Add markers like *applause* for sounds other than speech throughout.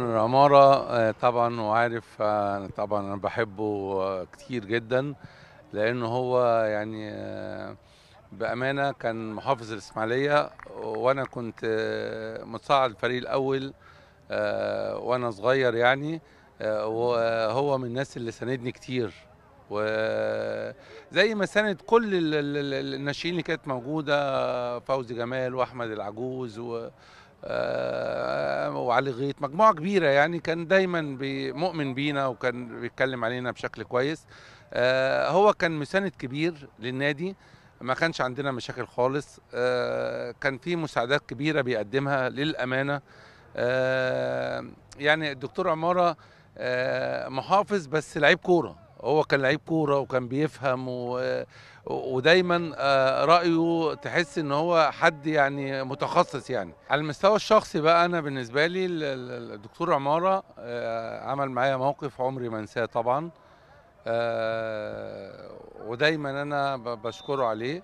عمارة آه، طبعا وعارف آه، طبعا انا بحبه آه، كتير جدا لان هو يعني بامانه كان محافظ الاسماعيليه وانا كنت متصعد الفريق الاول وانا صغير يعني وهو من الناس اللي ساندني كتير وزي ما ساند كل الناشئين اللي كانت موجوده فوزي جمال واحمد العجوز و آه، وعلي غيط مجموعه كبيره يعني كان دايما مؤمن بينا وكان بيتكلم علينا بشكل كويس آه، هو كان مساند كبير للنادي ما كانش عندنا مشاكل خالص آه، كان في مساعدات كبيره بيقدمها للامانه يعني الدكتور عماره محافظ بس لعيب كوره هو كان لعيب كوره وكان بيفهم و... ودايما آه، رايه تحس ان هو حد يعني متخصص يعني على المستوى الشخصي بقى انا بالنسبه لي الدكتور عماره آه، عمل معايا موقف عمري ما انساه طبعا آه، ودايما انا بشكره عليه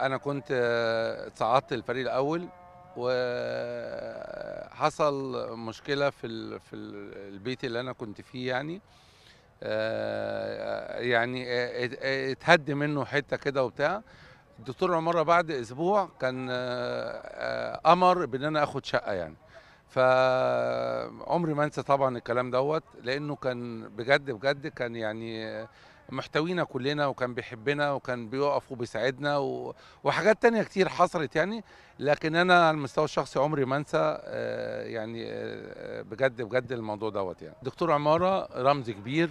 انا كنت صعدت الفريق الاول وحصل مشكله في في البيت اللي انا كنت فيه يعني آه، يعني آه، اتهد منه حته كده وبتاع الدكتور عماره بعد اسبوع كان آه، امر بان انا اخد شقه يعني فعمري ما انسى طبعا الكلام دوت لانه كان بجد بجد كان يعني محتوينا كلنا وكان بيحبنا وكان بيقف وبيساعدنا و... وحاجات تانية كتير حصلت يعني لكن انا على المستوى الشخصي عمري ما انسى آه، يعني آه، آه، بجد بجد الموضوع دوت يعني دكتور عماره رمز كبير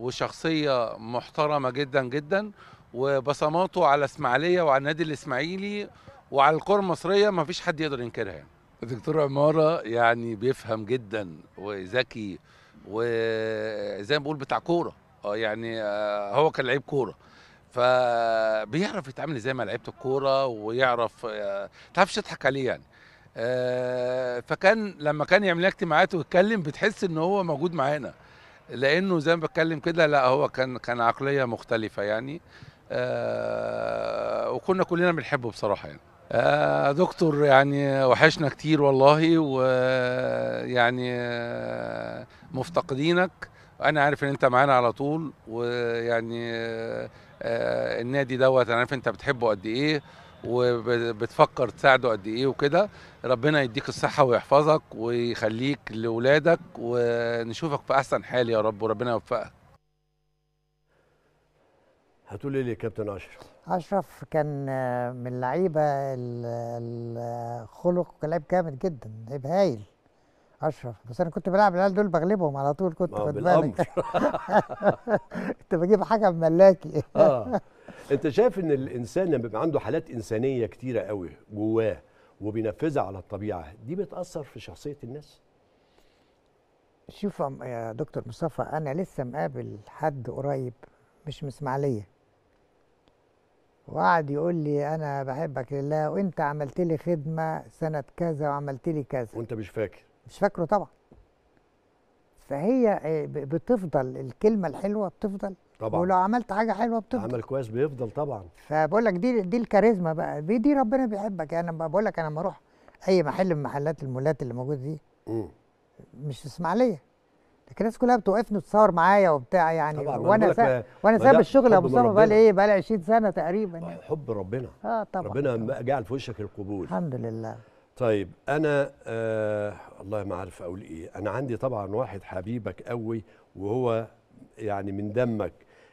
وشخصيه محترمه جدا جدا وبصماته على اسماعيليه وعلى النادي الاسماعيلي وعلى الكره المصريه ما فيش حد يقدر ينكرها يعني. دكتور عماره يعني بيفهم جدا وذكي وزي ما بقول بتاع كوره آه، يعني آه، هو كان لعيب كوره فبيعرف يتعامل زي ما لعيبه الكوره ويعرف آه، تعرفش تضحك عليه يعني فكان لما كان يعمل اجتماعات ويتكلم بتحس ان هو موجود معانا لانه زي ما بتكلم كده لا هو كان كان عقليه مختلفه يعني وكنا كلنا بنحبه بصراحه يعني دكتور يعني وحشنا كتير والله ويعني مفتقدينك انا عارف ان انت معانا على طول ويعني آه، النادي دوت انا عارف انت بتحبه قد ايه وبتفكر تساعده قد ايه وكده ربنا يديك الصحه ويحفظك ويخليك لاولادك ونشوفك في احسن حال يا رب وربنا يوفقك هتقول إيه لي يا كابتن اشرف اشرف كان آه، من اللعيبه الخلق آه، لعيب جامد جدا لعيب هايل اشرف بس انا كنت بلعب العيال دول بغلبهم على طول كنت خد بالك *laughs* كنت بجيب حكم ملاكي اه انت شايف ان الانسان لما بيبقى عنده حالات انسانيه كتيره قوي جواه وبينفذها على الطبيعه دي بتاثر في شخصيه الناس شوف يا دكتور مصطفى انا لسه مقابل حد قريب مش من وقعد يقول لي انا بحبك لله وانت عملت لي خدمه سنه كذا وعملت لي كذا وانت مش فاكر مش فاكره طبعا فهي آه، بتفضل الكلمه الحلوه بتفضل طبعا ولو عملت حاجه حلوه بتفضل عمل كويس بيفضل طبعا فبقول لك دي دي الكاريزما بقى دي ربنا بيحبك يعني بقول لك انا لما اروح اي محل من محلات المولات اللي موجوده دي مم. مش اسماعيليه لكن الناس كلها بتوقفني وتصور معايا وبتاع يعني طبعا وانا سا... وانا ساب الشغل يا ابو صبري بقى لي ايه بقى لي 20 سنه تقريبا يعني. حب ربنا اه طبعا ربنا جعل في وشك القبول الحمد لله طيب انا آه الله ما عارف اقول ايه انا عندي طبعا واحد حبيبك قوي وهو يعني من دمك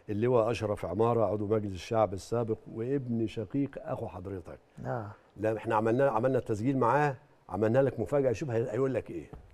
اللي هو اشرف عماره عضو مجلس الشعب السابق وابن شقيق اخو حضرتك اه لا احنا عملنا عملنا التسجيل معاه عملنا لك مفاجاه شوف هيقول لك ايه